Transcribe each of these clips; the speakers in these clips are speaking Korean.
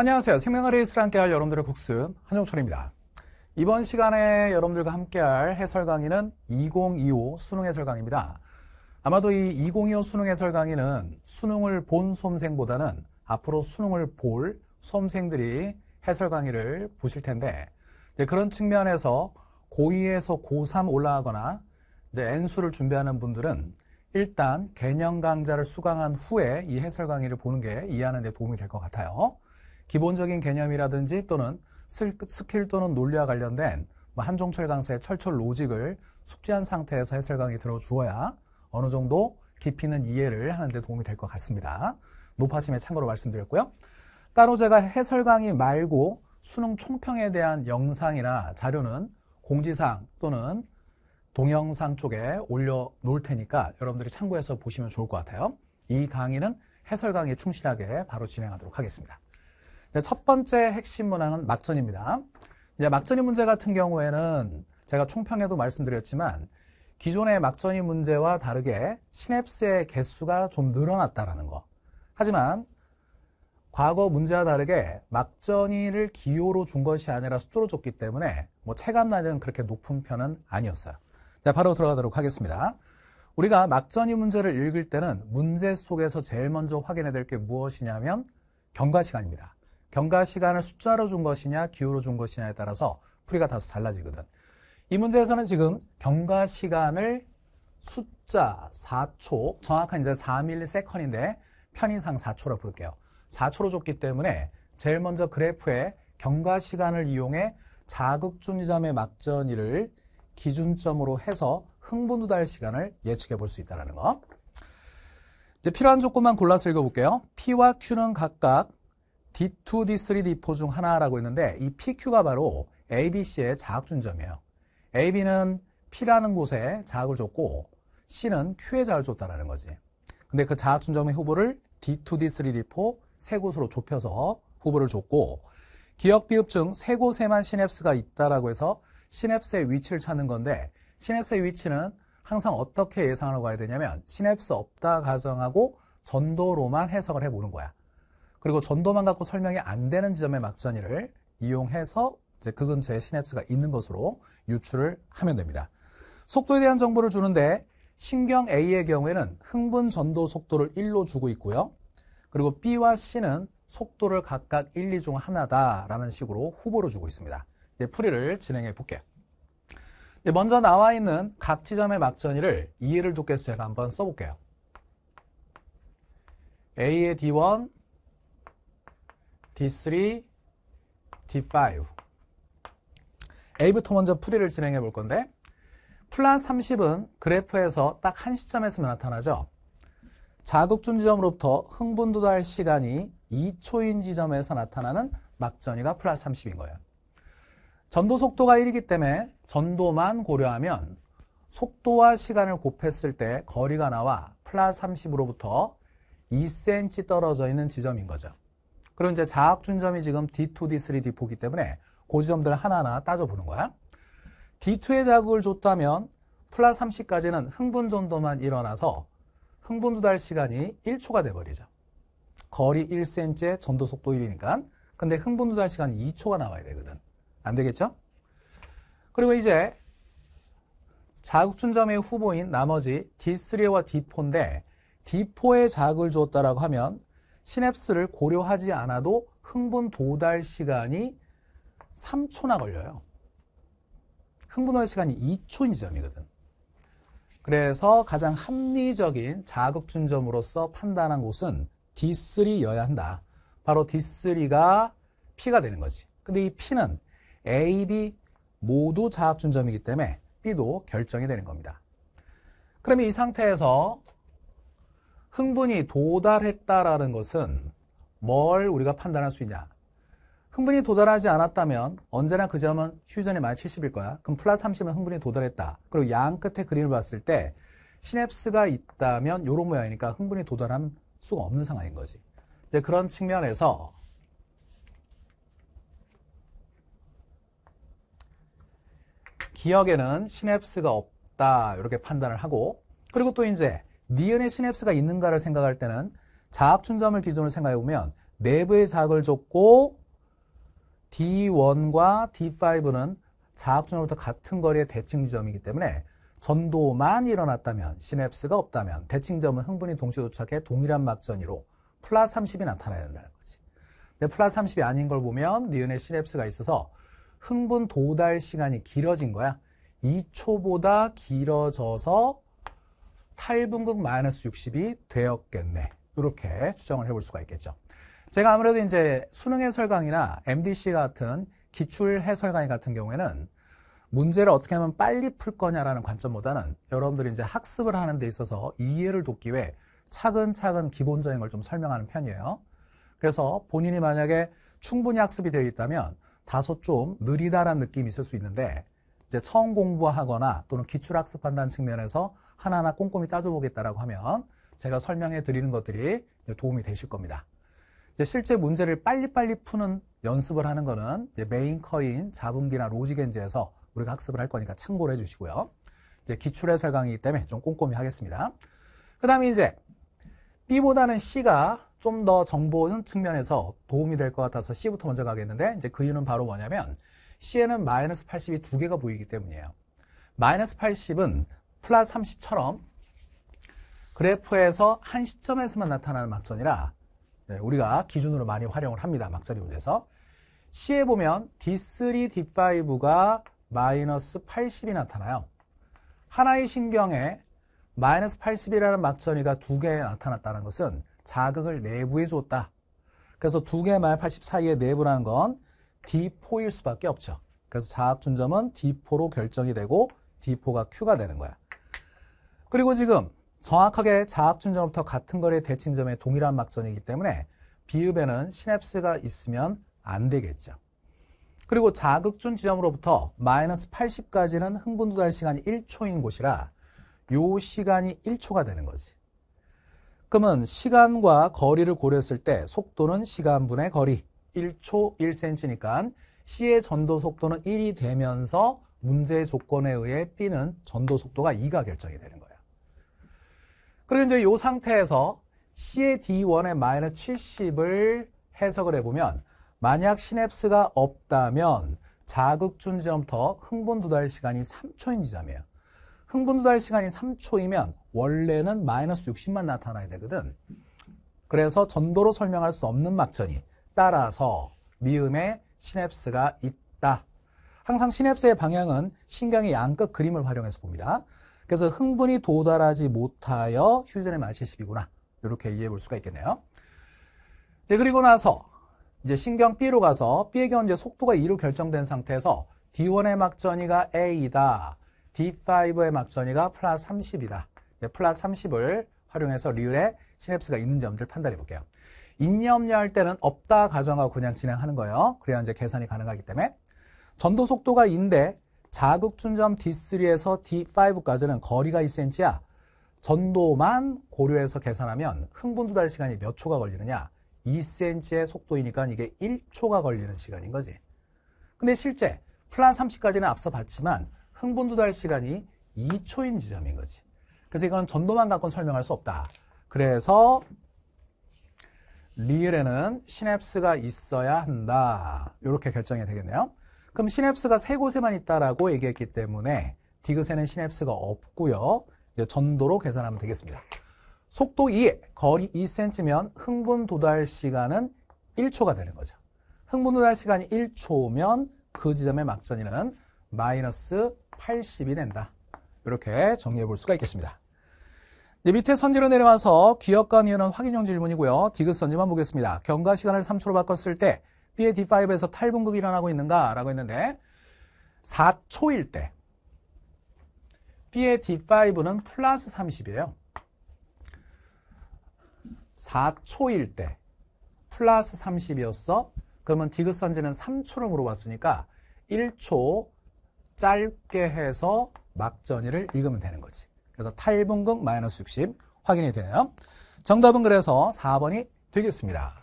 안녕하세요. 생명아리스를 함께할 여러분들의 국습 한용철입니다. 이번 시간에 여러분들과 함께할 해설 강의는 2025 수능 해설 강의입니다. 아마도 이 2025 수능 해설 강의는 수능을 본 수험생보다는 앞으로 수능을 볼 수험생들이 해설 강의를 보실 텐데 그런 측면에서 고2에서 고3 올라가거나 이제 N수를 준비하는 분들은 일단 개념 강좌를 수강한 후에 이 해설 강의를 보는 게 이해하는 데 도움이 될 것 같아요. 기본적인 개념이라든지 또는 스킬 또는 논리와 관련된 뭐 한종철 강사의 철철 로직을 숙지한 상태에서 해설 강의 들어주어야 어느 정도 깊이는 이해를 하는 데 도움이 될 것 같습니다. 높아심에 참고로 말씀드렸고요. 따로 제가 해설 강의 말고 수능 총평에 대한 영상이나 자료는 공지사항 또는 동영상 쪽에 올려놓을 테니까 여러분들이 참고해서 보시면 좋을 것 같아요. 이 강의는 해설 강의에 충실하게 바로 진행하도록 하겠습니다. 네, 첫 번째 핵심 문항은 막전입니다. 이제 막전이 문제 같은 경우에는 제가 총평에도 말씀드렸지만 기존의 막전이 문제와 다르게 시냅스의 개수가 좀 늘어났다라는 거. 하지만 과거 문제와 다르게 막전이를 기호로 준 것이 아니라 숫자로 줬기 때문에 뭐 체감난이는 그렇게 높은 편은 아니었어요. 자, 바로 들어가도록 하겠습니다. 우리가 막전이 문제를 읽을 때는 문제 속에서 제일 먼저 확인해야 될 게 무엇이냐면 경과 시간입니다. 경과 시간을 숫자로 준 것이냐 기호로 준 것이냐에 따라서 풀이가 다소 달라지거든. 이 문제에서는 지금 경과 시간을 숫자 4초, 정확한 이제 4세컨인데 편의상 4초라 부를게요. 4초로 줬기 때문에 제일 먼저 그래프에 경과 시간을 이용해 자극준이점의 막전일을 기준점으로 해서 흥분 도달 시간을 예측해 볼 수 있다는 거. 이제 필요한 조건만 골라서 읽어볼게요. P와 Q는 각각 D2, D3, D4 중 하나라고 했는데 이 PQ가 바로 ABC의 자학준점이에요. AB는 P라는 곳에 자학을 줬고 C는 Q에 자학을 줬다라는 거지. 근데 그 자학준점의 후보를 D2, D3, D4 세 곳으로 좁혀서 후보를 줬고 기억 비읍중 세 곳에만 시냅스가 있다라고 해서 시냅스의 위치를 찾는 건데 시냅스의 위치는 항상 어떻게 예상하고 가야 되냐면 시냅스 없다 가정하고 전도로만 해석을 해보는 거야. 그리고 전도만 갖고 설명이 안 되는 지점의 막전이를 이용해서 이제 그 근처에 시냅스가 있는 것으로 유출을 하면 됩니다. 속도에 대한 정보를 주는데 신경 A의 경우에는 흥분 전도 속도를 1로 주고 있고요. 그리고 B와 C는 속도를 각각 1, 2 중 하나다라는 식으로 후보를 주고 있습니다. 이제 풀이를 진행해 볼게요. 먼저 나와 있는 각 지점의 막전이를 이해를 돕게 서 제가 한번 써볼게요. A의 D1, D3, D5 A부터 먼저 풀이를 진행해 볼 건데 플랫 30은 그래프에서 딱 한 시점에서 나타나죠. 자극준 지점으로부터 흥분 도달 시간이 2초인 지점에서 나타나는 막전이가 플랫 30인 거예요. 전도 속도가 1이기 때문에 전도만 고려하면 속도와 시간을 곱했을 때 거리가 나와 플랫 30으로부터 2cm 떨어져 있는 지점인 거죠. 그럼 이제 자학준점이 지금 D2, D3, D4이기 때문에 고지점들 그 하나하나 따져보는 거야. D2의 자극을 줬다면 플라 30까지는 흥분 정도만 일어나서 흥분 두달 시간이 1초가 돼버리죠. 거리 1cm에 전도 속도 1이니까 근데 흥분 두달 시간 2초가 나와야 되거든. 안 되겠죠? 그리고 이제 자극준점의 후보인 나머지 D3와 D4인데 D4에 자극을 줬다라고 하면 시냅스를 고려하지 않아도 흥분 도달 시간이 3초나 걸려요. 흥분 도달 시간이 2초인 지점이거든. 그래서 가장 합리적인 자극준점으로서 판단한 곳은 D3여야 한다. 바로 D3가 P가 되는 거지. 근데 이 P는 A, B 모두 자극준점이기 때문에 B도 결정이 되는 겁니다. 그러면 이 상태에서 흥분이 도달했다라는 것은 뭘 우리가 판단할 수 있냐? 흥분이 도달하지 않았다면 언제나 그 점은 휴전이 마 70일 거야. 그럼 플러스 30은 흥분이 도달했다. 그리고 양 끝에 그림을 봤을 때 시냅스가 있다면 이런 모양이니까 흥분이 도달한 수가 없는 상황인 거지. 이제 그런 측면에서 기억에는 시냅스가 없다 이렇게 판단을 하고 그리고 또 이제 니은의 시냅스가 있는가를 생각할 때는 자학춘점을 기준으로 생각해 보면 내부의 자학을 줬고 D1과 D5는 자학준으부터 같은 거리의 대칭 지점이기 때문에 전도만 일어났다면 시냅스가 없다면 대칭점은 흥분이 동시에 도착해 동일한 막전이로 플라 30이 나타나야 된다는 거지. 근데 플라 30이 아닌 걸 보면 니은의 시냅스가 있어서 흥분 도달 시간이 길어진 거야. 2초보다 길어져서 탈분극 마이너스 60이 되었겠네. 이렇게 추정을 해볼 수가 있겠죠. 제가 아무래도 이제 수능 해설강이나 MDC 같은 기출 해설 강의 같은 경우에는 문제를 어떻게 하면 빨리 풀 거냐라는 관점보다는 여러분들이 이제 학습을 하는 데 있어서 이해를 돕기 위해 차근차근 기본적인 걸 좀 설명하는 편이에요. 그래서 본인이 만약에 충분히 학습이 되어 있다면 다소 좀 느리다라는 느낌이 있을 수 있는데 이제 처음 공부하거나 또는 기출학습한다는 측면에서 하나하나 꼼꼼히 따져보겠다라고 하면 제가 설명해 드리는 것들이 도움이 되실 겁니다. 실제 문제를 빨리빨리 푸는 연습을 하는 거는 메인 커인 자분기나 로직 엔지에서 우리가 학습을 할 거니까 참고를 해주시고요. 기출의 설강이기 때문에 좀 꼼꼼히 하겠습니다. 그 다음에 이제 B보다는 C가 좀 더 정보 측면에서 도움이 될 것 같아서 C부터 먼저 가겠는데 이제 그 이유는 바로 뭐냐면 C에는 마이너스 80이 두 개가 보이기 때문이에요. 마이너스 80은 플러스 30처럼 그래프에서 한 시점에서만 나타나는 막전이라 네, 우리가 기준으로 많이 활용을 합니다. 막자리 문제에서. C에 보면 D3, D5가 마이너스 80이 나타나요. 하나의 신경에 마이너스 80이라는 막전이가 두개 나타났다는 것은 자극을 내부에 줬다. 그래서 두 개의 마이너스 80사이에 내부라는 건 D4일 수밖에 없죠. 그래서 자학준점은 D4로 결정이 되고 D4가 Q가 되는 거야. 그리고 지금 정확하게 자학준점부터 같은 거리의 대칭점에 동일한 막전이기 때문에 비읍에는 시냅스가 있으면 안 되겠죠. 그리고 자극준 지점으로부터 마이너스 80까지는 흥분 도달 시간이 1초인 곳이라 요 시간이 1초가 되는 거지. 그러면 시간과 거리를 고려했을 때 속도는 시간분의 거리, 1초 1cm니까 C의 전도 속도는 1이 되면서 문제 의 조건에 의해 B는 전도 속도가 2가 결정이 되는 거예요. 그리고 이제 이 상태에서 C의 D1의 마이너스 70을 해석을 해보면 만약 시냅스가 없다면 자극준 지점부터 흥분 도달 시간이 3초인 지점이에요. 흥분 도달 시간이 3초이면 원래는 마이너스 60만 나타나야 되거든. 그래서 전도로 설명할 수 없는 막전이 따라서 미음에 시냅스가 있다. 항상 시냅스의 방향은 신경의 양끝 그림을 활용해서 봅니다. 그래서 흥분이 도달하지 못하여 휴전의 말시십이구나. 이렇게 이해해 볼 수가 있겠네요. 네, 그리고 나서 이제 신경 B로 가서 B의 경우 이제 속도가 2로 결정된 상태에서 D1의 막전이가 A이다. D5의 막전이가 플러스 30이다. 플러스 30을 활용해서 리을에 시냅스가 있는 점들 판단해 볼게요. 있냐 없냐 할 때는 없다 가정하고 그냥 진행하는 거예요. 그래야 이제 계산이 가능하기 때문에 전도 속도가 2인데 자극충점 D3에서 D5까지는 거리가 2cm야. 전도만 고려해서 계산하면 흥분 도달 시간이 몇 초가 걸리느냐? 2cm의 속도이니까 이게 1초가 걸리는 시간인 거지. 근데 실제 플란 30까지는 앞서 봤지만 흥분 도달 시간이 2초인 지점인 거지. 그래서 이건 전도만 갖고는 설명할 수 없다. 그래서 리을에는 시냅스가 있어야 한다. 이렇게 결정이 되겠네요. 그럼 시냅스가 세 곳에만 있다라고 얘기했기 때문에 디귿에는 시냅스가 없고요. 이제 전도로 계산하면 되겠습니다. 속도 2 거리 2cm면 흥분 도달 시간은 1초가 되는 거죠. 흥분 도달 시간이 1초면 그 지점의 막전이는 마이너스 80이 된다. 이렇게 정리해 볼 수가 있겠습니다. 네, 밑에 선지로 내려와서 기업 과 니은 는 확인형 질문이고요. 디귿 선지만 보겠습니다. 경과 시간을 3초로 바꿨을 때 B의 D5에서 탈분극이 일어나고 있는가라고 했는데 4초일 때 B의 D5는 플러스 30이에요. 4초일 때 플러스 30이었어. 그러면 디귿 선지는 3초를 물어봤으니까 1초 짧게 해서 막전이를 읽으면 되는 거지. 그래서 탈분극 마이너스 60 확인이 되요 정답은 그래서 4번이 되겠습니다.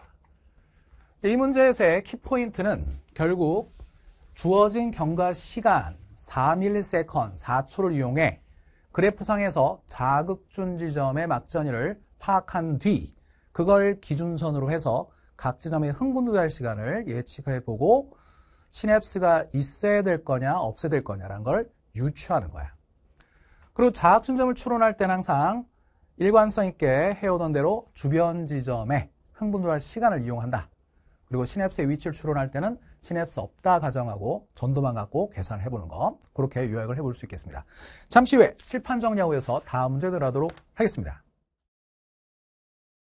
이 문제에서의 키포인트는 결국 주어진 경과 시간 4밀리세컨 4초를 이용해 그래프상에서 자극준 지점의 막전이를 파악한 뒤 그걸 기준선으로 해서 각 지점의 흥분도달 시간을 예측해보고 시냅스가 있어야 될 거냐 없어야 될 거냐라는 걸 유추하는 거야. 그리고 자학 중점을 추론할 때는 항상 일관성 있게 해오던 대로 주변 지점에 흥분도할 시간을 이용한다. 그리고 시냅스의 위치를 추론할 때는 시냅스 없다 가정하고 전도만 갖고 계산을 해보는 거 그렇게 요약을 해볼 수 있겠습니다. 잠시 후에 칠판 정리하고 해서 다음 문제 들어가도록 하겠습니다.